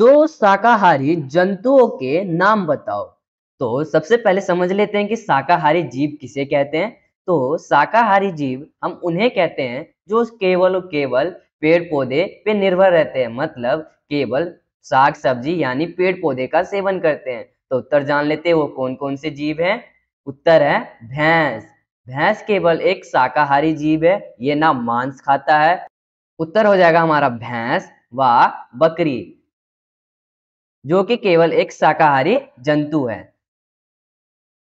दो शाकाहारी जंतुओं के नाम बताओ तो सबसे पहले समझ लेते हैं कि शाकाहारी जीव किसे कहते हैं तो शाकाहारी जीव हम उन्हें कहते हैं जो केवल और केवल पेड़ पौधे पे निर्भर रहते हैं मतलब केवल साग सब्जी यानी पेड़ पौधे का सेवन करते हैं तो उत्तर जान लेते हैं वो कौन कौन से जीव हैं उत्तर है भैंस भैंस केवल एक शाकाहारी जीव है ये ना मांस खाता है उत्तर हो जाएगा हमारा भैंस व बकरी जो कि केवल एक शाकाहारी जंतु है